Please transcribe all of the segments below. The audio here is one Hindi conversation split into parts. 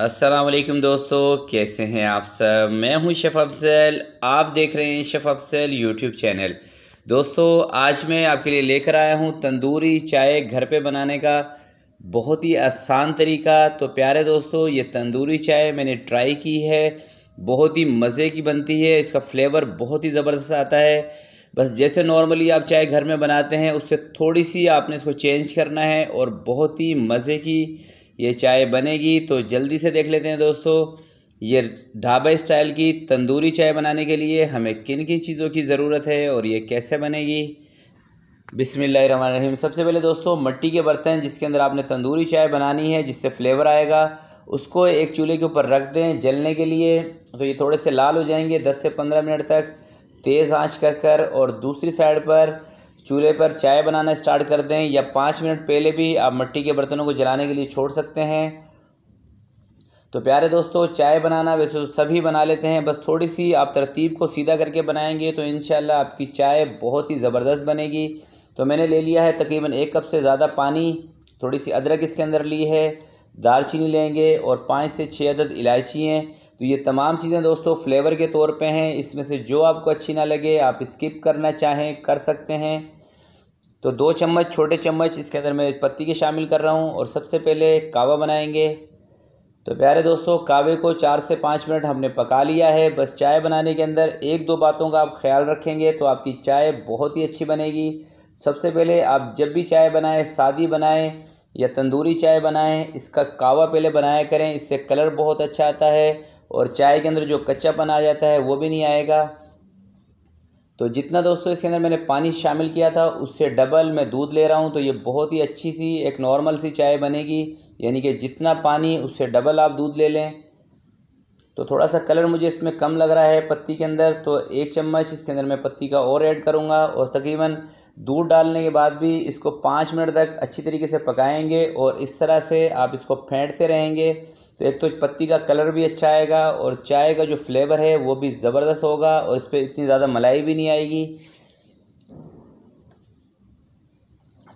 असलम दोस्तों कैसे हैं आप सब मैं हूं शेफ़ अफजल आप देख रहे हैं शेफ़ अफजल यूट्यूब चैनल दोस्तों आज मैं आपके लिए लेकर आया हूं तंदूरी चाय घर पे बनाने का बहुत ही आसान तरीका तो प्यारे दोस्तों ये तंदूरी चाय मैंने ट्राई की है बहुत ही मज़े की बनती है इसका फ्लेवर बहुत ही ज़बरदस्त आता है बस जैसे नॉर्मली आप चाय घर में बनाते हैं उससे थोड़ी सी आपने इसको चेंज करना है और बहुत ही मज़े की ये चाय बनेगी तो जल्दी से देख लेते हैं दोस्तों ये ढाबा स्टाइल की तंदूरी चाय बनाने के लिए हमें किन किन चीज़ों की ज़रूरत है और ये कैसे बनेगी बिसमीम सबसे पहले दोस्तों मट्टी के बर्तन जिसके अंदर आपने तंदूरी चाय बनानी है जिससे फ्लेवर आएगा उसको एक चूल्हे के ऊपर रख दें जलने के लिए तो ये थोड़े से लाल हो जाएंगे 10 से 15 मिनट तक तेज़ आंच कर कर और दूसरी साइड पर चूल्हे पर चाय बनाना स्टार्ट कर दें या पाँच मिनट पहले भी आप मिट्टी के बर्तनों को जलाने के लिए छोड़ सकते हैं तो प्यारे दोस्तों चाय बनाना वैसे तो सभी बना लेते हैं बस थोड़ी सी आप तरतीब को सीधा करके बनाएंगे तो इन आपकी चाय बहुत ही ज़बरदस्त बनेगी तो मैंने ले लिया है तकरीबन एक कप से ज़्यादा पानी थोड़ी सी अदरक इसके अंदर ली है दालचीनी लेंगे और पाँच से छः अदद इलायची हैं तो ये तमाम चीज़ें दोस्तों फ्लेवर के तौर पे हैं इसमें से जो आपको अच्छी ना लगे आप स्किप करना चाहें कर सकते हैं तो दो चम्मच छोटे चम्मच इसके अंदर मैं पत्ती के शामिल कर रहा हूँ और सबसे पहले कावा बनाएंगे तो प्यारे दोस्तों कावे को चार से पाँच मिनट हमने पका लिया है बस चाय बनाने के अंदर एक दो बातों का आप ख्याल रखेंगे तो आपकी चाय बहुत ही अच्छी बनेगी सबसे पहले आप जब भी चाय बनाएं सादी बनाएं या तंदूरी चाय बनाएं इसका कावा पहले बनाया करें इससे कलर बहुत अच्छा आता है और चाय के अंदर जो कच्चापन आ जाता है वो भी नहीं आएगा तो जितना दोस्तों इसके अंदर मैंने पानी शामिल किया था उससे डबल मैं दूध ले रहा हूँ तो ये बहुत ही अच्छी सी एक नॉर्मल सी चाय बनेगी यानी कि जितना पानी उससे डबल आप दूध ले लें तो थोड़ा सा कलर मुझे इसमें कम लग रहा है पत्ती के अंदर तो एक चम्मच इसके अंदर मैं पत्ती का और ऐड करूँगा और तकरीबन दूध डालने के बाद भी इसको पाँच मिनट तक अच्छी तरीके से पकाएंगे और इस तरह से आप इसको फेंटते रहेंगे तो एक तो पत्ती का कलर भी अच्छा आएगा और चाय का जो फ्लेवर है वो भी ज़बरदस्त होगा और इस पर इतनी ज़्यादा मलाई भी नहीं आएगी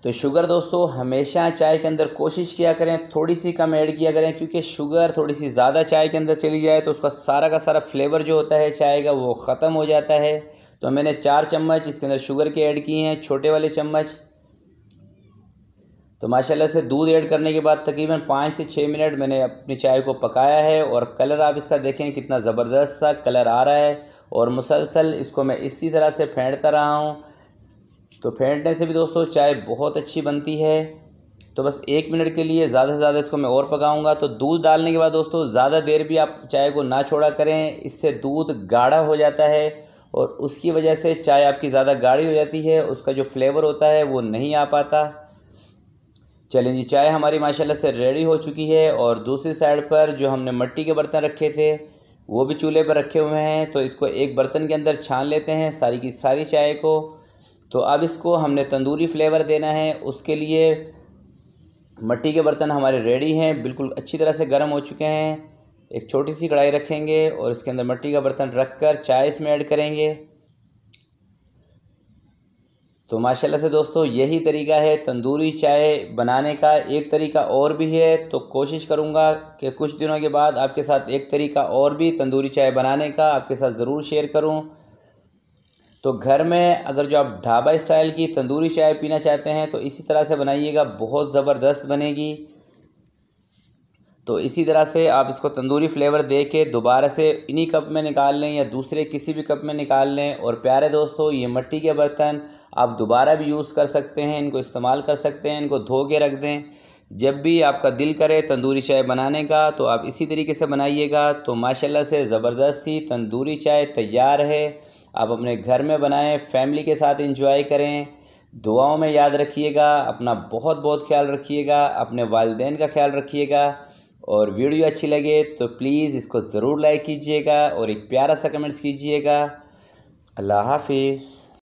तो शुगर दोस्तों हमेशा चाय के अंदर कोशिश किया करें थोड़ी सी कम ऐड किया करें क्योंकि शुगर थोड़ी सी ज़्यादा चाय के अंदर चली जाए तो उसका सारा का सारा फ्लेवर जो होता है चाय का वो ख़त्म हो जाता है तो मैंने चार चम्मच इसके अंदर शुगर के ऐड किए हैं छोटे वाले चम्मच तो माशाल्लाह से दूध ऐड करने के बाद तकरीबन पाँच से छः मिनट मैंने अपनी चाय को पकाया है और कलर आप इसका देखें कितना ज़बरदस्त सा कलर आ रहा है और मुसलसल इसको मैं इसी तरह से फेंटता रहा हूँ तो फेंटने से भी दोस्तों चाय बहुत अच्छी बनती है तो बस एक मिनट के लिए ज़्यादा से ज़्यादा इसको मैं और पकाऊंगा तो दूध डालने के बाद दोस्तों ज़्यादा देर भी आप चाय को ना छोड़ा करें इससे दूध गाढ़ा हो जाता है और उसकी वजह से चाय आपकी ज़्यादा गाढ़ी हो जाती है उसका जो फ्लेवर होता है वो नहीं आ पाता चलें जी चाय हमारी माशाल्लाह से रेडी हो चुकी है और दूसरी साइड पर जो हमने मिट्टी के बर्तन रखे थे वो भी चूल्हे पर रखे हुए हैं तो इसको एक बर्तन के अंदर छान लेते हैं सारी की सारी चाय को तो अब इसको हमने तंदूरी फ्लेवर देना है उसके लिए मिट्टी के बर्तन हमारे रेडी हैं बिल्कुल अच्छी तरह से गर्म हो चुके हैं एक छोटी सी कढ़ाई रखेंगे और इसके अंदर मिट्टी का बर्तन रख कर चाय इसमें ऐड करेंगे तो माशाल्लाह से दोस्तों यही तरीका है तंदूरी चाय बनाने का एक तरीका और भी है तो कोशिश करूँगा कि कुछ दिनों के बाद आपके साथ एक तरीका और भी तंदूरी चाय बनाने का आपके साथ ज़रूर शेयर करूँ तो घर में अगर जो आप ढाबा स्टाइल की तंदूरी चाय पीना चाहते हैं तो इसी तरह से बनाइएगा बहुत ज़बरदस्त बनेगी तो इसी तरह से आप इसको तंदूरी फ्लेवर दे के दोबारा से इन्हीं कप में निकाल लें या दूसरे किसी भी कप में निकाल लें और प्यारे दोस्तों ये मिट्टी के बर्तन आप दोबारा भी यूज़ कर सकते हैं इनको इस्तेमाल कर सकते हैं इनको धो के रख दें जब भी आपका दिल करे तंदूरी चाय बनाने का तो आप इसी तरीके से बनाइएगा तो माशाला से ज़बरदस्त सी तंदूरी चाय तैयार है आप अपने घर में बनाएँ फैमिली के साथ इंजॉय करें दुआओं में याद रखिएगा अपना बहुत बहुत ख्याल रखिएगा अपने वालदेन का ख्याल रखिएगा और वीडियो अच्छी लगे तो प्लीज़ इसको ज़रूर लाइक कीजिएगा और एक प्यारा सा कमेंट्स कीजिएगा अल्लाह हाफिज़